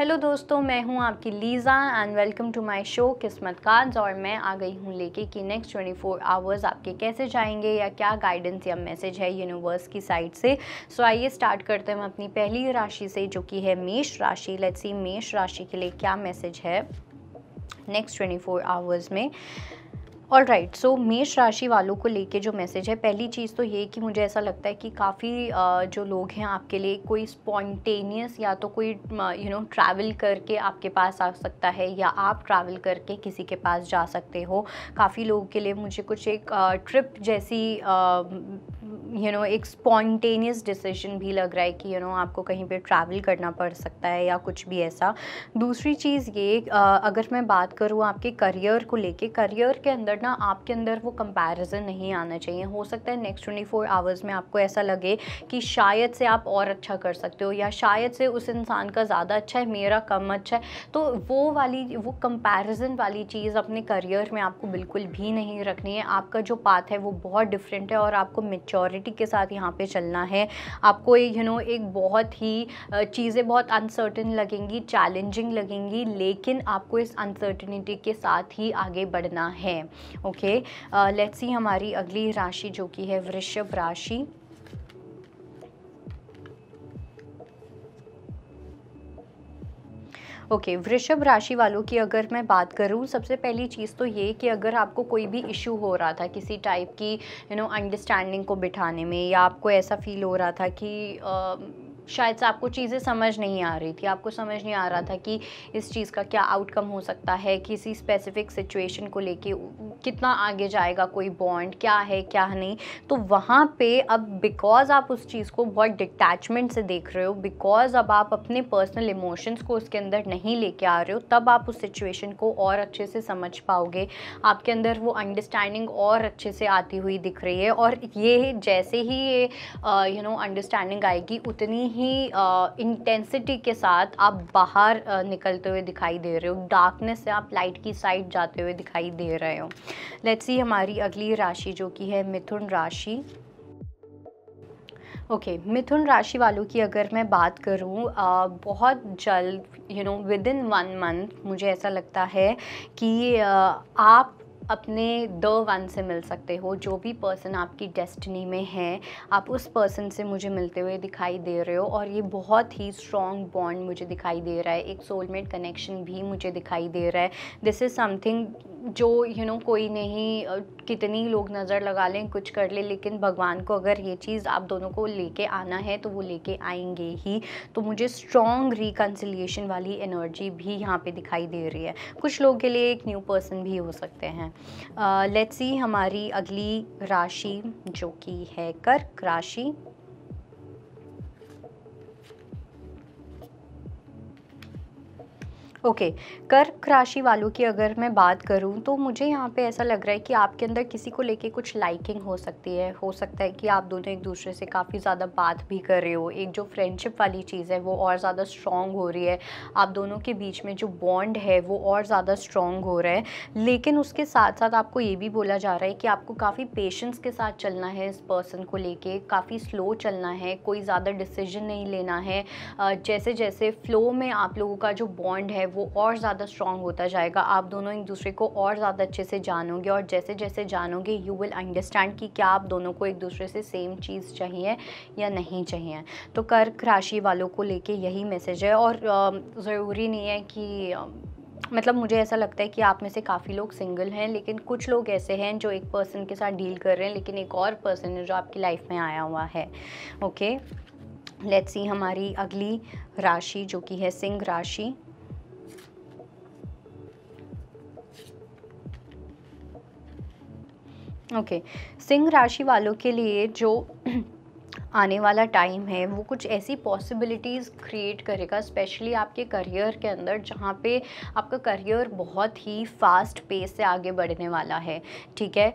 Hello दोस्तों मैं हूं आपकी Lisa and welcome to my show Kismat cards और मैं आ गई हूं लेके कि नेक्स्ट 24 आवर्स आपके कैसे जाएंगे या क्या गाइडेंस या मैसेज है यूनिवर्स की साइड से सो आइए स्टार्ट करते हैं हम अपनी पहली राशि से जो कि है मेष राशि लेट्स सी मेष राशि के लिए क्या मैसेज है नेक्स्ट ट्वेंटी आवर्स में ऑल राइट सो मेष राशि वालों को लेके जो मैसेज है पहली चीज़ तो ये कि मुझे ऐसा लगता है कि काफ़ी जो लोग हैं आपके लिए कोई स्पॉन्टेनियस या तो कोई यू नो ट्रैवल करके आपके पास आ सकता है या आप ट्रैवल करके किसी के पास जा सकते हो काफ़ी लोगों के लिए मुझे कुछ एक ट्रिप जैसी यू नो एक स्पॉन्टेनियस डिसीजन भी लग रहा है कि यू you नो know, आपको कहीं पे ट्रैवल करना पड़ सकता है या कुछ भी ऐसा दूसरी चीज़ ये अगर मैं बात करूँ आपके करियर को लेके करियर के अंदर ना आपके अंदर वो कंपैरिजन नहीं आना चाहिए हो सकता है नेक्स्ट ट्वेंटी फोर आवर्स में आपको ऐसा लगे कि शायद से आप और अच्छा कर सकते हो या शायद से उस इंसान का ज़्यादा अच्छा है मेरा कम अच्छा है तो वो वाली वो कंपैरिजन वाली चीज़ अपने करियर में आपको बिल्कुल भी नहीं रखनी है आपका जो पाथ है वो बहुत डिफरेंट है और आपको मेचोरिटी क्लैरिटी के साथ यहाँ पे चलना है आपको यू नो एक बहुत ही चीज़ें बहुत अनसर्टन लगेंगी चैलेंजिंग लगेंगी लेकिन आपको इस अनसर्टनिटी के साथ ही आगे बढ़ना है ओके लेट्स सी हमारी अगली राशि जो कि है वृषभ राशि ओके वृषभ राशि वालों की अगर मैं बात करूँ सबसे पहली चीज़ तो ये कि अगर आपको कोई भी इशू हो रहा था किसी टाइप की यू नो अंडरस्टैंडिंग को बिठाने में या आपको ऐसा फील हो रहा था कि uh, शायद से आपको चीज़ें समझ नहीं आ रही थी आपको समझ नहीं आ रहा था कि इस चीज़ का क्या आउटकम हो सकता है किसी स्पेसिफिक सिचुएशन को लेके कितना आगे जाएगा कोई बॉन्ड क्या है क्या नहीं तो वहाँ पे अब बिकॉज आप उस चीज़ को बहुत डिटैचमेंट से देख रहे हो बिकॉज अब आप अपने पर्सनल इमोशंस को उसके अंदर नहीं लेके आ रहे हो तब आप उस सिचुएशन को और अच्छे से समझ पाओगे आपके अंदर वो अंडरस्टैंडिंग और अच्छे से आती हुई दिख रही है और ये जैसे ही ये यू नो अंडरस्टैंडिंग आएगी उतनी ही इंटेंसिटी के साथ आप बाहर निकलते हुए दिखाई दे रहे हो डार्कनेस से आप लाइट की साइड जाते हुए दिखाई दे रहे हो लेट्स सी हमारी अगली राशि जो कि है मिथुन राशि ओके okay, मिथुन राशि वालों की अगर मैं बात करूं आ, बहुत जल्द you know within one month मुझे ऐसा लगता है कि आ, आप अपने द वन से मिल सकते हो जो भी पर्सन आपकी डेस्टिनी में है आप उस पर्सन से मुझे मिलते हुए दिखाई दे रहे हो और ये बहुत ही स्ट्रॉन्ग बॉन्ड मुझे दिखाई दे रहा है एक सोलमेट कनेक्शन भी मुझे दिखाई दे रहा है दिस इज़ समथिंग जो यू नो कोई नहीं कितनी लोग नज़र लगा लें कुछ कर लें लेकिन भगवान को अगर ये चीज़ आप दोनों को लेके आना है तो वो लेके आएंगे ही तो मुझे स्ट्रॉन्ग रिकन्सिलिएशन वाली एनर्जी भी यहाँ पे दिखाई दे रही है कुछ लोग के लिए एक न्यू पर्सन भी हो सकते हैं लेट्स सी हमारी अगली राशि जो कि है कर्क राशि ओके okay. कर्क राशि वालों की अगर मैं बात करूं तो मुझे यहाँ पे ऐसा लग रहा है कि आपके अंदर किसी को लेके कुछ लाइकिंग हो सकती है हो सकता है कि आप दोनों एक दूसरे से काफ़ी ज़्यादा बात भी कर रहे हो एक जो फ्रेंडशिप वाली चीज़ है वो और ज़्यादा स्ट्रॉन्ग हो रही है आप दोनों के बीच में जो बॉन्ड है वो और ज़्यादा स्ट्रॉन्ग हो रहा है लेकिन उसके साथ साथ आपको ये भी बोला जा रहा है कि आपको काफ़ी पेशेंस के साथ चलना है इस पर्सन को लेके काफ़ी स्लो चलना है कोई ज़्यादा डिसीजन नहीं लेना है जैसे जैसे फ्लो में आप लोगों का जो बॉन्ड है वो और ज़्यादा स्ट्रॉन्ग होता जाएगा आप दोनों एक दूसरे को और ज़्यादा अच्छे से जानोगे और जैसे जैसे जानोगे यू विल अंडरस्टैंड कि क्या आप दोनों को एक दूसरे से सेम चीज़ चाहिए या नहीं चाहिए तो कर्क राशि वालों को लेके यही मैसेज है और ज़रूरी नहीं है कि मतलब मुझे ऐसा लगता है कि आप में से काफ़ी लोग सिंगल हैं लेकिन कुछ लोग ऐसे हैं जो एक पर्सन के साथ डील कर रहे हैं लेकिन एक और पर्सन है जो आपकी लाइफ में आया हुआ है ओके लेट्स सी हमारी अगली राशि जो कि है सिंह राशि ओके सिंह राशि वालों के लिए जो आने वाला टाइम है वो कुछ ऐसी पॉसिबिलिटीज़ क्रिएट करेगा स्पेशली आपके करियर के अंदर जहाँ पे आपका करियर बहुत ही फास्ट पेस से आगे बढ़ने वाला है ठीक है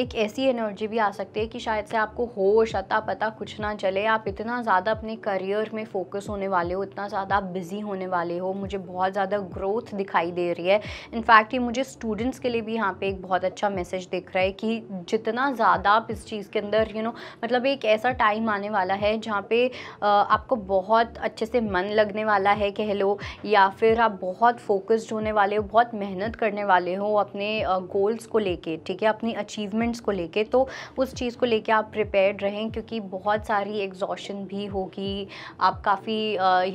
एक ऐसी एनर्जी भी आ सकती है कि शायद से आपको होश अता पता कुछ ना चले आप इतना ज़्यादा अपने करियर में फोकस होने वाले हो इतना ज़्यादा आप बिज़ी होने वाले हो मुझे बहुत ज़्यादा ग्रोथ दिखाई दे रही है इनफैक्ट ये मुझे स्टूडेंट्स के लिए भी यहाँ पे एक बहुत अच्छा मैसेज दिख रहा है कि जितना ज़्यादा आप इस चीज़ के अंदर यू you नो know, मतलब एक ऐसा टाइम टाइम आने वाला है जहाँ पे आपको बहुत अच्छे से मन लगने वाला है कह लो या फिर आप बहुत फोकस्ड होने वाले हो बहुत मेहनत करने वाले हो अपने गोल्स को लेके ठीक है अपनी अचीवमेंट्स को लेके तो उस चीज़ को लेके आप प्रिपेयर्ड रहें क्योंकि बहुत सारी एग्जॉशन भी होगी आप काफ़ी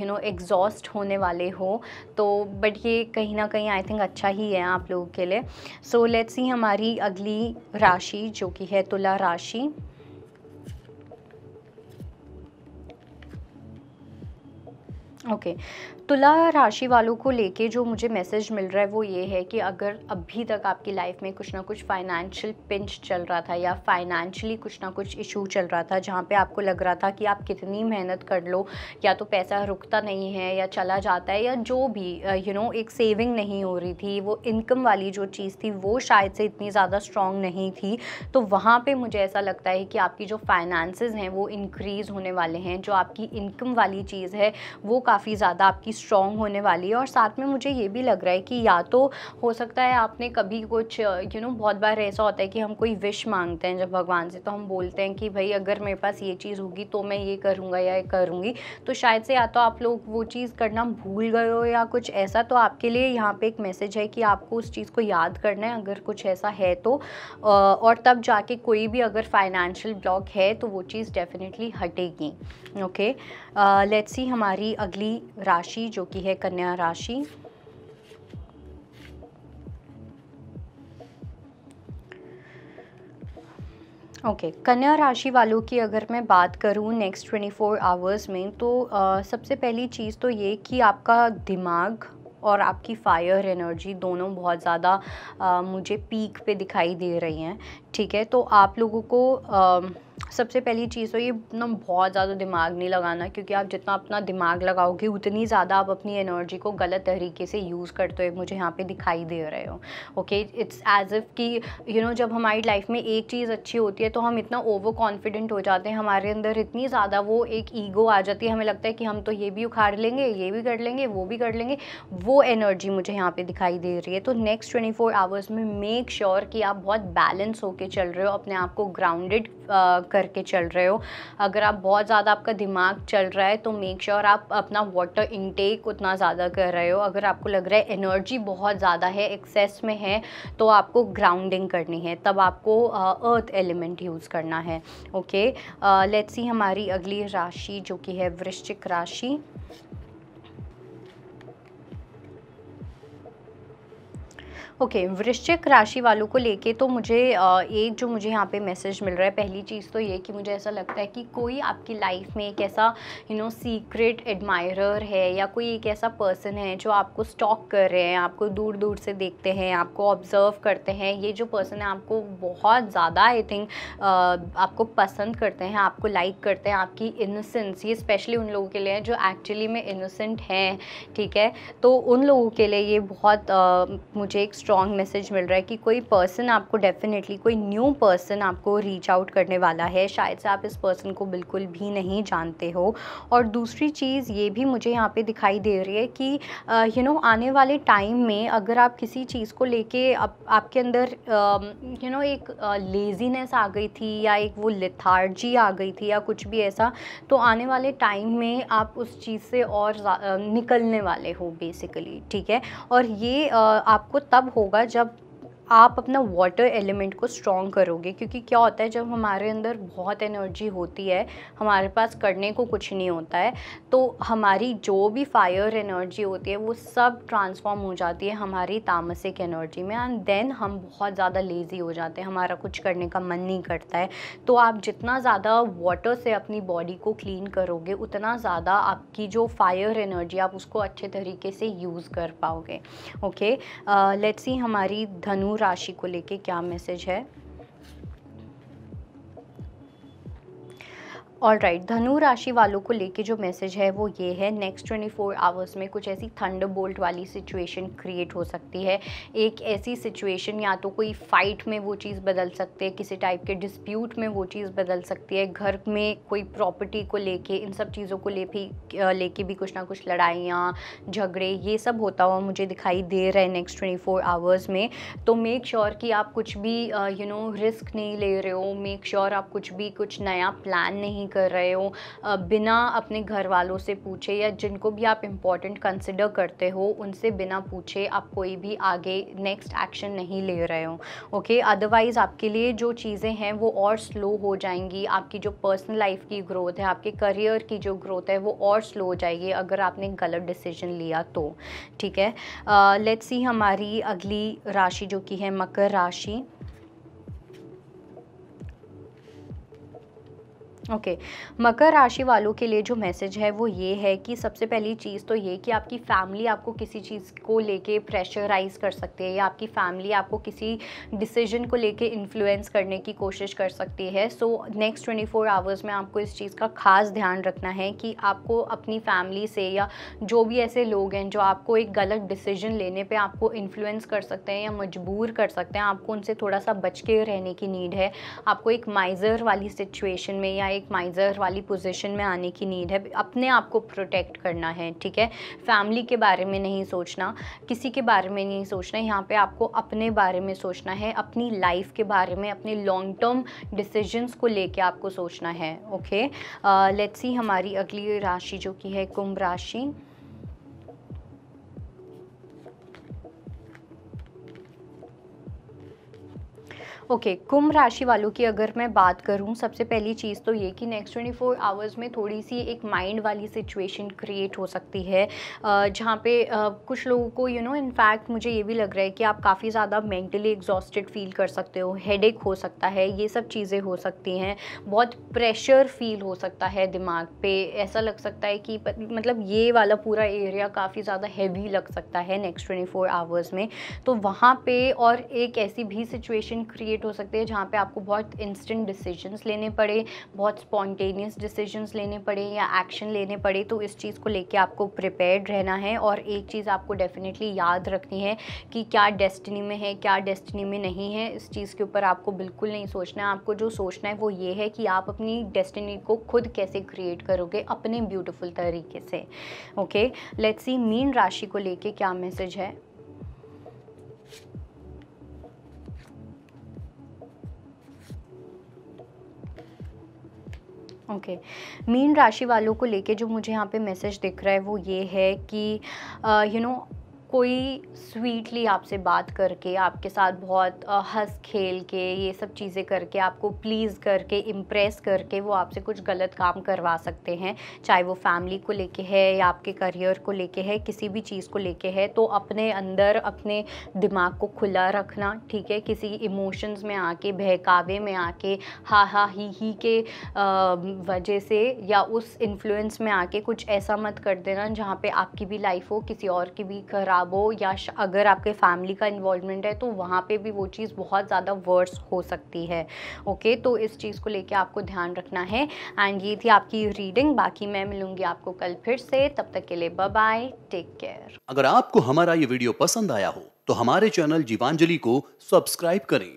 यू नो एग्जॉस्ट होने वाले हो तो बट ये कहीं ना कहीं आई थिंक अच्छा ही है आप लोगों के लिए सो लेट्स सी हमारी अगली राशि जो कि है तुला राशि ओके okay. तुला राशि वालों को लेके जो मुझे मैसेज मिल रहा है वो ये है कि अगर अभी तक आपकी लाइफ में कुछ ना कुछ फाइनेंशियल पिंच चल रहा था या फाइनेंशियली कुछ ना कुछ इशू चल रहा था जहाँ पे आपको लग रहा था कि आप कितनी मेहनत कर लो या तो पैसा रुकता नहीं है या चला जाता है या जो भी यू नो एक सेविंग नहीं हो रही थी वो इनकम वाली जो चीज़ थी वो शायद से इतनी ज़्यादा स्ट्रॉन्ग नहीं थी तो वहाँ पर मुझे ऐसा लगता है कि आपकी जो फाइनेंस हैं वो इनक्रीज़ होने वाले हैं जो आपकी इनकम वाली चीज़ है वो काफ़ी ज़्यादा आपकी स्ट्रॉन्ग होने वाली है और साथ में मुझे ये भी लग रहा है कि या तो हो सकता है आपने कभी कुछ यू नो बहुत बार ऐसा होता है कि हम कोई विश मांगते हैं जब भगवान से तो हम बोलते हैं कि भाई अगर मेरे पास ये चीज़ होगी तो मैं ये करूँगा या ये करूँगी तो शायद से या तो आप लोग वो चीज़ करना भूल गए हो या कुछ ऐसा तो आपके लिए यहाँ पे एक मैसेज है कि आपको उस चीज़ को याद करना है अगर कुछ ऐसा है तो और तब जाके कोई भी अगर फाइनेंशियल ब्लॉक है तो वो चीज़ डेफिनेटली हटेगी ओके लेट्स सी हमारी अगली अगली राशि जो कि है कन्या राशि ओके okay, कन्या राशि वालों की अगर मैं बात करूँ नेक्स्ट ट्वेंटी फोर आवर्स में तो आ, सबसे पहली चीज़ तो ये कि आपका दिमाग और आपकी फायर एनर्जी दोनों बहुत ज़्यादा मुझे पीक पे दिखाई दे रही हैं ठीक है तो आप लोगों को आ, सबसे पहली चीज़ तो ये ना बहुत ज़्यादा दिमाग नहीं लगाना क्योंकि आप जितना अपना दिमाग लगाओगे उतनी ज़्यादा आप अपनी एनर्जी को गलत तरीके से यूज़ करते हो मुझे यहाँ पे दिखाई दे रहे हो ओके इट्स एज इफ़ कि यू नो जब हमारी लाइफ में एक चीज़ अच्छी होती है तो हम इतना ओवर कॉन्फिडेंट हो जाते हैं हमारे अंदर इतनी ज़्यादा वो एक ईगो आ जाती है हमें लगता है कि हम तो ये भी उखाड़ लेंगे ये भी कर लेंगे वो भी कर लेंगे वो एनर्जी मुझे यहाँ पर दिखाई दे रही है तो नेक्स्ट ट्वेंटी फोर आवर्स में मेक श्योर sure कि आप बहुत बैलेंस होकर चल रहे हो अपने आप को ग्राउंडेड करके चल रहे हो अगर आप बहुत ज़्यादा आपका दिमाग चल रहा है तो मेक श्योर sure आप अपना वाटर इनटेक उतना ज़्यादा कर रहे हो अगर आपको लग रहा है एनर्जी बहुत ज़्यादा है एक्सेस में है तो आपको ग्राउंडिंग करनी है तब आपको अर्थ एलिमेंट यूज़ करना है ओके लेट्स सी हमारी अगली राशि जो कि है वृश्चिक राशि ओके okay, वृश्चिक राशि वालों को लेके तो मुझे एक जो मुझे यहाँ पे मैसेज मिल रहा है पहली चीज़ तो ये कि मुझे ऐसा लगता है कि कोई आपकी लाइफ में एक ऐसा यू नो सीक्रेट एडमायरर है या कोई एक ऐसा पर्सन है जो आपको स्टॉक कर रहे हैं आपको दूर दूर से देखते हैं आपको ऑब्जर्व करते हैं ये जो पर्सन है आपको बहुत ज़्यादा आई थिंक आपको पसंद करते हैं आपको लाइक करते हैं आपकी इनोसेंस ये स्पेशली उन लोगों के लिए जो एक्चुअली में इनोसेंट हैं ठीक है तो उन लोगों के लिए ये बहुत uh, मुझे एक स्ट्रॉन्ग मैसेज मिल रहा है कि कोई पर्सन आपको डेफिनेटली कोई न्यू पर्सन आपको रीच आउट करने वाला है शायद से आप इस पर्सन को बिल्कुल भी नहीं जानते हो और दूसरी चीज़ ये भी मुझे यहाँ पे दिखाई दे रही है कि यू नो आने वाले टाइम में अगर आप किसी चीज़ को लेके आप, आपके अंदर यू नो एक लेज़ीनेस आ गई थी या एक वो लिथार्जी आ गई थी या कुछ भी ऐसा तो आने वाले टाइम में आप उस चीज़ से और निकलने वाले हो बेसिकली ठीक है और ये आपको तब हो होगा जब आप अपना वाटर एलिमेंट को स्ट्रॉन्ग करोगे क्योंकि क्या होता है जब हमारे अंदर बहुत एनर्जी होती है हमारे पास करने को कुछ नहीं होता है तो हमारी जो भी फायर एनर्जी होती है वो सब ट्रांसफॉर्म हो जाती है हमारी तामसिक एनर्जी में एंड देन हम बहुत ज़्यादा लेज़ी हो जाते हैं हमारा कुछ करने का मन नहीं करता है तो आप जितना ज़्यादा वाटर से अपनी बॉडी को क्लीन करोगे उतना ज़्यादा आपकी जो फायर एनर्जी आप उसको अच्छे तरीके से यूज़ कर पाओगे ओके लेट्स सी हमारी धनु राशि को लेके क्या मैसेज है ऑल राइट धनु राशि वालों को लेके जो मैसेज है वो ये है नेक्स्ट 24 फोर आवर्स में कुछ ऐसी थंड बोल्ट वाली सिचुएशन क्रिएट हो सकती है एक ऐसी सिचुएशन या तो कोई फाइट में वो चीज़ बदल सकती है किसी टाइप के डिस्प्यूट में वो चीज़ बदल सकती है घर में कोई प्रॉपर्टी को लेके इन सब चीज़ों को ले भी लेके भी कुछ ना कुछ लड़ाइयाँ झगड़े ये सब होता हुआ मुझे दिखाई दे रहा है नेक्स्ट ट्वेंटी फोर आवर्स में तो मेक श्योर sure कि आप कुछ भी यू नो रिस्क नहीं ले रहे हो मेक श्योर sure आप कुछ भी कुछ नया प्लान नहीं कर रहे हो बिना अपने घर वालों से पूछे या जिनको भी आप इम्पॉर्टेंट कंसिडर करते हो उनसे बिना पूछे आप कोई भी आगे नेक्स्ट एक्शन नहीं ले रहे हो ओके अदरवाइज़ आपके लिए जो चीज़ें हैं वो और स्लो हो जाएंगी आपकी जो पर्सनल लाइफ की ग्रोथ है आपके करियर की जो ग्रोथ है वो और स्लो हो जाएगी अगर आपने गलत डिसीजन लिया तो ठीक है लेट्स सी हमारी अगली राशि जो कि है मकर राशि ओके okay. मकर राशि वालों के लिए जो मैसेज है वो ये है कि सबसे पहली चीज़ तो ये कि आपकी फैमिली आपको किसी चीज़ को लेके प्रेशराइज कर सकती है या आपकी फैमिली आपको किसी डिसीजन को लेके इन्फ्लुएंस करने की कोशिश कर सकती है so next twenty four hours में आपको इस चीज़ का खास ध्यान रखना है कि आपको अपनी फैमिली से या जो भी ऐसे लोग हैं जो आपको एक गलत डिसीजन लेने पर आपको इन्फ्लुएंस कर सकते हैं या मजबूर कर सकते हैं आपको उनसे थोड़ा सा बच के रहने की नीड है आपको एक माइज़र वाली सिचुएशन में या एक एक माइज़र वाली पोजीशन में आने की नीड है अपने आप को प्रोटेक्ट करना है ठीक है फैमिली के बारे में नहीं सोचना किसी के बारे में नहीं सोचना यहाँ पे आपको अपने बारे में सोचना है अपनी लाइफ के बारे में अपने लॉन्ग टर्म डिसीजंस को लेके आपको सोचना है ओके लेट्स सी हमारी अगली राशि जो कि है कुंभ राशि ओके okay, कुंभ राशि वालों की अगर मैं बात करूं सबसे पहली चीज़ तो ये कि नेक्स्ट 24 आवर्स में थोड़ी सी एक माइंड वाली सिचुएशन क्रिएट हो सकती है जहाँ पे कुछ लोगों को यू नो इनफैक्ट मुझे ये भी लग रहा है कि आप काफ़ी ज़्यादा मेंटली एग्जॉस्टेड फील कर सकते हो हेडेक हो सकता है ये सब चीज़ें हो सकती हैं बहुत प्रेशर फील हो सकता है दिमाग पे ऐसा लग सकता है कि मतलब ये वाला पूरा एरिया काफ़ी ज़्यादा हैवी लग सकता है नेक्स्ट ट्वेंटी आवर्स में तो वहाँ पर और एक ऐसी भी सिचुएशन क्रिएट सिचुएट हो सकते हैं जहाँ पे आपको बहुत इंस्टेंट डिसीजंस लेने पड़े बहुत स्पॉन्टेनियस डिसीजंस लेने पड़े या एक्शन लेने पड़े तो इस चीज़ को लेके आपको प्रिपेयर्ड रहना है और एक चीज़ आपको डेफिनेटली याद रखनी है कि क्या डेस्टिनी में है क्या डेस्टिनी में नहीं है इस चीज़ के ऊपर आपको बिल्कुल नहीं सोचना है आपको जो सोचना है वो ये है कि आप अपनी डेस्टिनी को खुद कैसे क्रिएट करोगे अपने ब्यूटिफुल तरीके से ओके लेट्स सी मीन राशि को लेके क्या मैसेज है ओके मीन राशि वालों को लेके जो मुझे यहाँ पे मैसेज दिख रहा है वो ये है कि यू uh, नो कोई स्वीटली आपसे बात करके आपके साथ बहुत हंस खेल के ये सब चीज़ें करके आपको प्लीज़ करके इम्प्रेस करके वो आपसे कुछ गलत काम करवा सकते हैं चाहे वो फैमिली को लेके है या आपके करियर को लेके है किसी भी चीज़ को लेके है तो अपने अंदर अपने दिमाग को खुला रखना ठीक है किसी इमोशंस में आके बहकावे में आके हा हा ही ही के वजह से या उस इन्फ्लुएंस में आके कुछ ऐसा मत कर देना जहाँ पे आपकी भी लाइफ हो किसी और की भी खराब ख़राब हो या अगर आपके फैमिली का इन्वॉल्वमेंट है तो वहाँ पे भी वो चीज़ बहुत ज़्यादा वर्स हो सकती है ओके तो इस चीज़ को लेके आपको ध्यान रखना है एंड ये थी आपकी रीडिंग बाकी मैं मिलूँगी आपको कल फिर से तब तक के लिए बाय टेक केयर अगर आपको हमारा ये वीडियो पसंद आया हो तो हमारे चैनल जीवांजलि को सब्सक्राइब करें